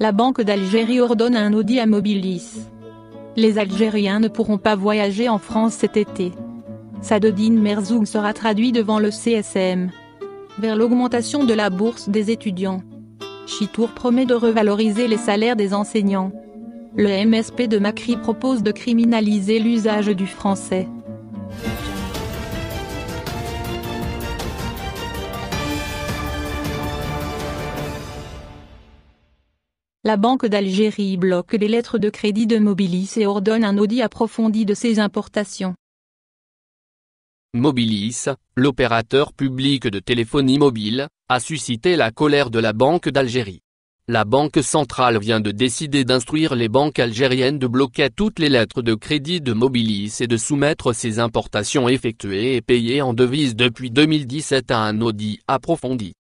La Banque d'Algérie ordonne un audit à Mobilis. Les Algériens ne pourront pas voyager en France cet été. Sadodine Merzoug sera traduit devant le CSM. Vers l'augmentation de la bourse des étudiants. Chitour promet de revaloriser les salaires des enseignants. Le MSP de Macri propose de criminaliser l'usage du français. la Banque d'Algérie bloque les lettres de crédit de Mobilis et ordonne un audit approfondi de ses importations. Mobilis, l'opérateur public de téléphonie mobile, a suscité la colère de la Banque d'Algérie. La Banque centrale vient de décider d'instruire les banques algériennes de bloquer toutes les lettres de crédit de Mobilis et de soumettre ses importations effectuées et payées en devises depuis 2017 à un audit approfondi.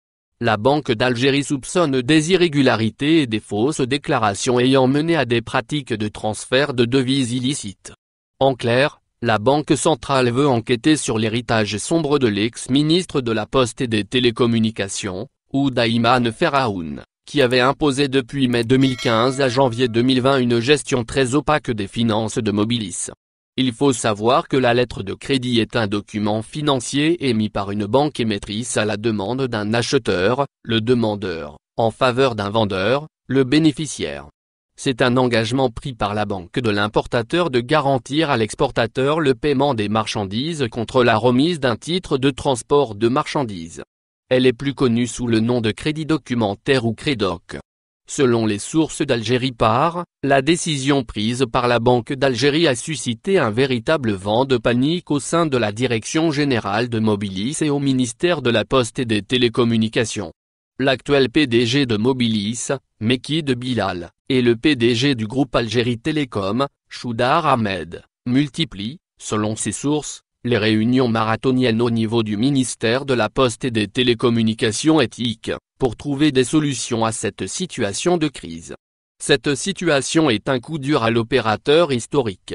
La Banque d'Algérie soupçonne des irrégularités et des fausses déclarations ayant mené à des pratiques de transfert de devises illicites. En clair, la Banque centrale veut enquêter sur l'héritage sombre de l'ex-ministre de la Poste et des Télécommunications, Oudaïman Ferraoun, qui avait imposé depuis mai 2015 à janvier 2020 une gestion très opaque des finances de Mobilis. Il faut savoir que la lettre de crédit est un document financier émis par une banque émettrice à la demande d'un acheteur, le demandeur, en faveur d'un vendeur, le bénéficiaire. C'est un engagement pris par la banque de l'importateur de garantir à l'exportateur le paiement des marchandises contre la remise d'un titre de transport de marchandises. Elle est plus connue sous le nom de crédit documentaire ou crédoc. Selon les sources d'Algérie par, la décision prise par la Banque d'Algérie a suscité un véritable vent de panique au sein de la Direction Générale de Mobilis et au ministère de la Poste et des Télécommunications. L'actuel PDG de Mobilis, de Bilal, et le PDG du groupe Algérie Télécom, Choudar Ahmed, multiplient, selon ces sources, les réunions marathoniennes au niveau du ministère de la Poste et des Télécommunications éthiques pour trouver des solutions à cette situation de crise. Cette situation est un coup dur à l'opérateur historique.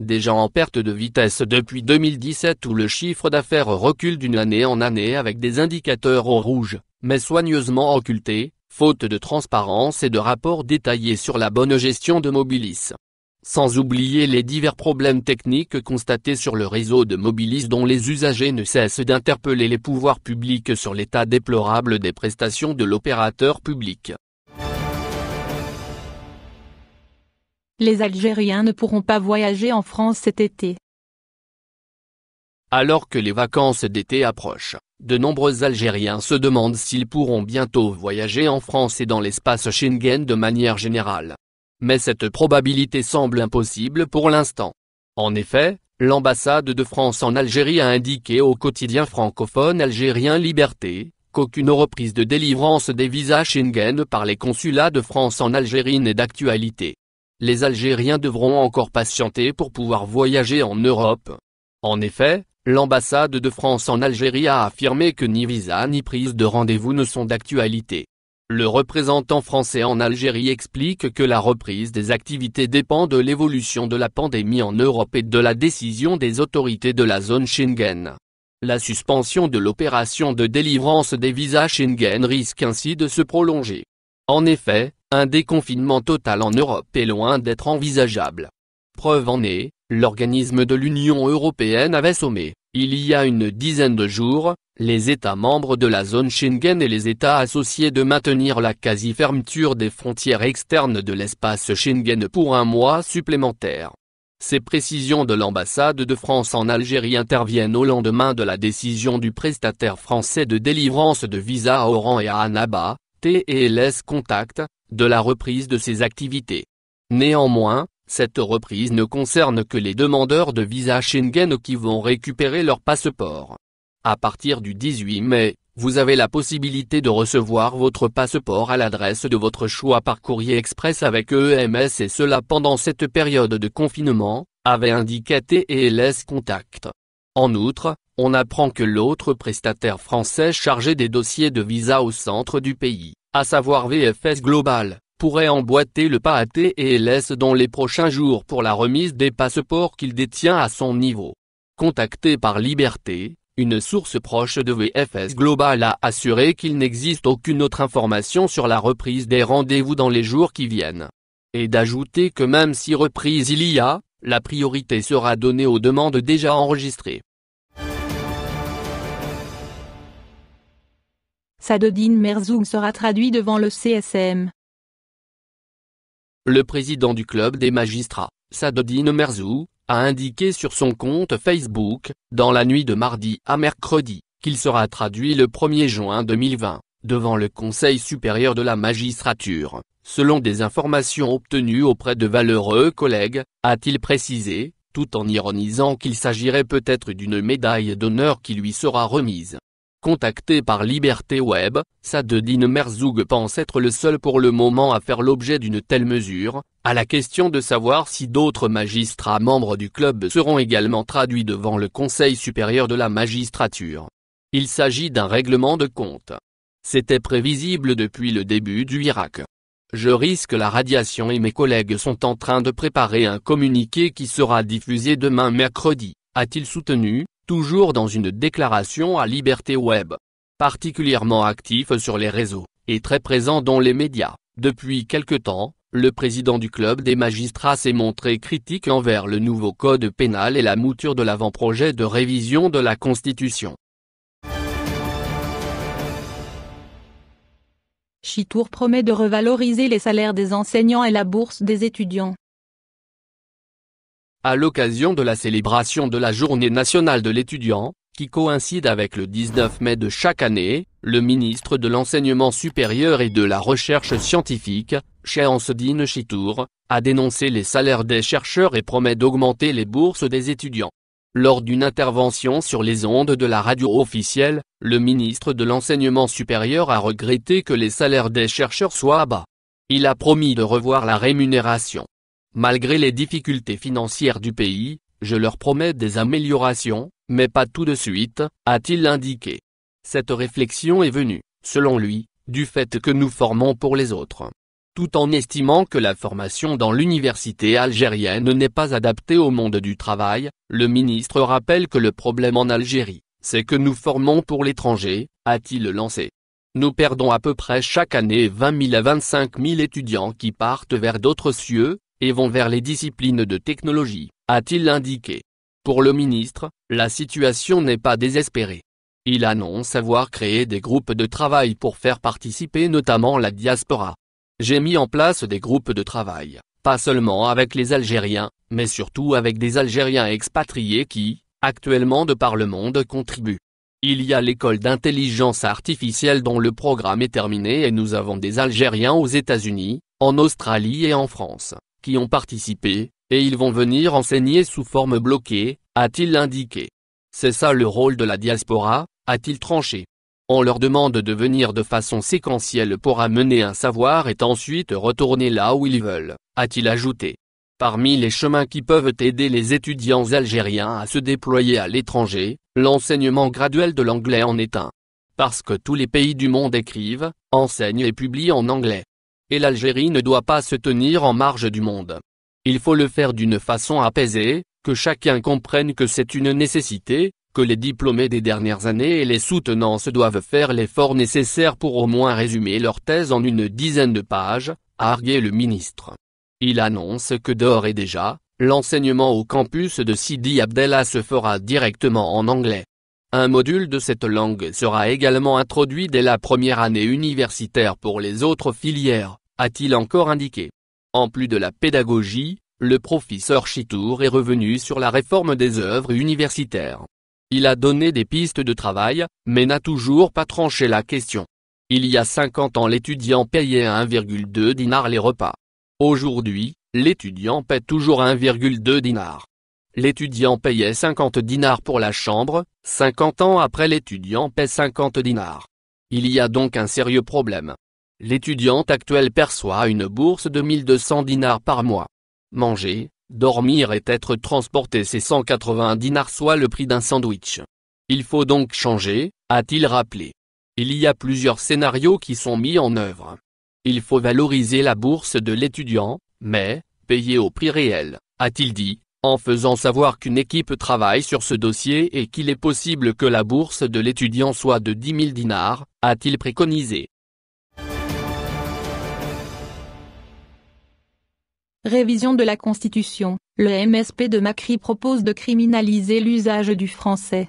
Déjà en perte de vitesse depuis 2017 où le chiffre d'affaires recule d'une année en année avec des indicateurs au rouge, mais soigneusement occultés, faute de transparence et de rapports détaillés sur la bonne gestion de Mobilis sans oublier les divers problèmes techniques constatés sur le réseau de Mobilis dont les usagers ne cessent d'interpeller les pouvoirs publics sur l'état déplorable des prestations de l'opérateur public. Les Algériens ne pourront pas voyager en France cet été. Alors que les vacances d'été approchent, de nombreux Algériens se demandent s'ils pourront bientôt voyager en France et dans l'espace Schengen de manière générale. Mais cette probabilité semble impossible pour l'instant. En effet, l'ambassade de France en Algérie a indiqué au quotidien francophone algérien Liberté, qu'aucune reprise de délivrance des visas Schengen par les consulats de France en Algérie n'est d'actualité. Les Algériens devront encore patienter pour pouvoir voyager en Europe. En effet, l'ambassade de France en Algérie a affirmé que ni visa ni prise de rendez-vous ne sont d'actualité. Le représentant français en Algérie explique que la reprise des activités dépend de l'évolution de la pandémie en Europe et de la décision des autorités de la zone Schengen. La suspension de l'opération de délivrance des visas Schengen risque ainsi de se prolonger. En effet, un déconfinement total en Europe est loin d'être envisageable. Preuve en est, L'organisme de l'Union européenne avait sommé, il y a une dizaine de jours, les États membres de la zone Schengen et les États associés de maintenir la quasi-fermeture des frontières externes de l'espace Schengen pour un mois supplémentaire. Ces précisions de l'ambassade de France en Algérie interviennent au lendemain de la décision du prestataire français de délivrance de visa à Oran et à Annaba, TLS Contact, de la reprise de ses activités. Néanmoins, cette reprise ne concerne que les demandeurs de visa Schengen qui vont récupérer leur passeport. À partir du 18 mai, vous avez la possibilité de recevoir votre passeport à l'adresse de votre choix par courrier express avec EMS et cela pendant cette période de confinement, avait indiqué TELS Contact. En outre, on apprend que l'autre prestataire français chargé des dossiers de visa au centre du pays, à savoir VFS Global, pourrait emboîter le pas à T et laisse dans les prochains jours pour la remise des passeports qu'il détient à son niveau. Contacté par Liberté, une source proche de VFS Global a assuré qu'il n'existe aucune autre information sur la reprise des rendez-vous dans les jours qui viennent. Et d'ajouter que même si reprise il y a, la priorité sera donnée aux demandes déjà enregistrées. Sadodine Merzoum sera traduit devant le CSM. Le président du club des magistrats, Sadodine Merzou, a indiqué sur son compte Facebook, dans la nuit de mardi à mercredi, qu'il sera traduit le 1er juin 2020, devant le Conseil supérieur de la magistrature, selon des informations obtenues auprès de valeureux collègues, a-t-il précisé, tout en ironisant qu'il s'agirait peut-être d'une médaille d'honneur qui lui sera remise. Contacté par Liberté Web, Sadedine Merzoug pense être le seul pour le moment à faire l'objet d'une telle mesure, à la question de savoir si d'autres magistrats membres du club seront également traduits devant le Conseil supérieur de la magistrature. Il s'agit d'un règlement de compte. C'était prévisible depuis le début du Irak. Je risque la radiation et mes collègues sont en train de préparer un communiqué qui sera diffusé demain mercredi, a-t-il soutenu, toujours dans une déclaration à Liberté Web. Particulièrement actif sur les réseaux, et très présent dans les médias, depuis quelque temps, le président du club des magistrats s'est montré critique envers le nouveau code pénal et la mouture de l'avant-projet de révision de la Constitution. Chitour promet de revaloriser les salaires des enseignants et la bourse des étudiants à l'occasion de la célébration de la Journée nationale de l'étudiant, qui coïncide avec le 19 mai de chaque année, le ministre de l'Enseignement supérieur et de la Recherche scientifique, Sedine Chitour, a dénoncé les salaires des chercheurs et promet d'augmenter les bourses des étudiants. Lors d'une intervention sur les ondes de la radio officielle, le ministre de l'Enseignement supérieur a regretté que les salaires des chercheurs soient bas. Il a promis de revoir la rémunération. Malgré les difficultés financières du pays, je leur promets des améliorations, mais pas tout de suite, a-t-il indiqué. Cette réflexion est venue, selon lui, du fait que nous formons pour les autres. Tout en estimant que la formation dans l'université algérienne n'est pas adaptée au monde du travail, le ministre rappelle que le problème en Algérie, c'est que nous formons pour l'étranger, a-t-il lancé. Nous perdons à peu près chaque année 20 000 à 25 000 étudiants qui partent vers d'autres cieux, et vont vers les disciplines de technologie, a-t-il indiqué. Pour le ministre, la situation n'est pas désespérée. Il annonce avoir créé des groupes de travail pour faire participer notamment la diaspora. J'ai mis en place des groupes de travail, pas seulement avec les Algériens, mais surtout avec des Algériens expatriés qui, actuellement de par le monde contribuent. Il y a l'école d'intelligence artificielle dont le programme est terminé et nous avons des Algériens aux États-Unis, en Australie et en France qui ont participé, et ils vont venir enseigner sous forme bloquée, a-t-il indiqué. C'est ça le rôle de la diaspora, a-t-il tranché. On leur demande de venir de façon séquentielle pour amener un savoir et ensuite retourner là où ils veulent, a-t-il ajouté. Parmi les chemins qui peuvent aider les étudiants algériens à se déployer à l'étranger, l'enseignement graduel de l'anglais en est un. Parce que tous les pays du monde écrivent, enseignent et publient en anglais et l'Algérie ne doit pas se tenir en marge du monde. Il faut le faire d'une façon apaisée, que chacun comprenne que c'est une nécessité, que les diplômés des dernières années et les soutenances doivent faire l'effort nécessaire pour au moins résumer leur thèse en une dizaine de pages, a argué le ministre. Il annonce que d'ores et déjà, l'enseignement au campus de Sidi Abdallah se fera directement en anglais. Un module de cette langue sera également introduit dès la première année universitaire pour les autres filières a-t-il encore indiqué. En plus de la pédagogie, le professeur Chitour est revenu sur la réforme des œuvres universitaires. Il a donné des pistes de travail, mais n'a toujours pas tranché la question. Il y a 50 ans l'étudiant payait 1,2 dinars les repas. Aujourd'hui, l'étudiant paie toujours 1,2 dinars. L'étudiant payait 50 dinars pour la chambre, 50 ans après l'étudiant paie 50 dinars. Il y a donc un sérieux problème. L'étudiante actuelle perçoit une bourse de 1200 dinars par mois. Manger, dormir et être transporté c'est 180 dinars soit le prix d'un sandwich. Il faut donc changer, a-t-il rappelé. Il y a plusieurs scénarios qui sont mis en œuvre. Il faut valoriser la bourse de l'étudiant, mais, payer au prix réel, a-t-il dit, en faisant savoir qu'une équipe travaille sur ce dossier et qu'il est possible que la bourse de l'étudiant soit de 10 000 dinars, a-t-il préconisé. Révision de la Constitution, le MSP de Macri propose de criminaliser l'usage du français.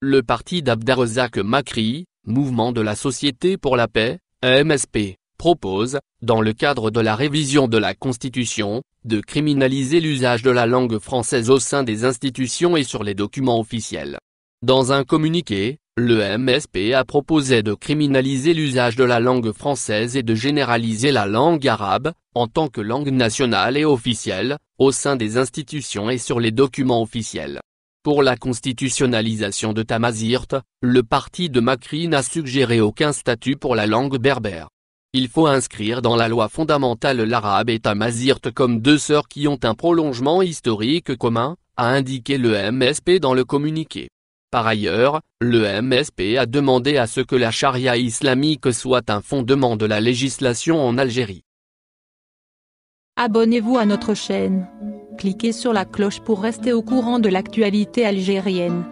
Le parti d'Abdarozak Macri, Mouvement de la Société pour la Paix, MSP, propose, dans le cadre de la révision de la Constitution, de criminaliser l'usage de la langue française au sein des institutions et sur les documents officiels. Dans un communiqué, le MSP a proposé de criminaliser l'usage de la langue française et de généraliser la langue arabe, en tant que langue nationale et officielle, au sein des institutions et sur les documents officiels. Pour la constitutionnalisation de Tamazirt, le parti de Macri n'a suggéré aucun statut pour la langue berbère. Il faut inscrire dans la loi fondamentale l'arabe et Tamazirt comme deux sœurs qui ont un prolongement historique commun, a indiqué le MSP dans le communiqué. Par ailleurs, le MSP a demandé à ce que la charia islamique soit un fondement de la législation en Algérie. Abonnez-vous à notre chaîne. Cliquez sur la cloche pour rester au courant de l'actualité algérienne.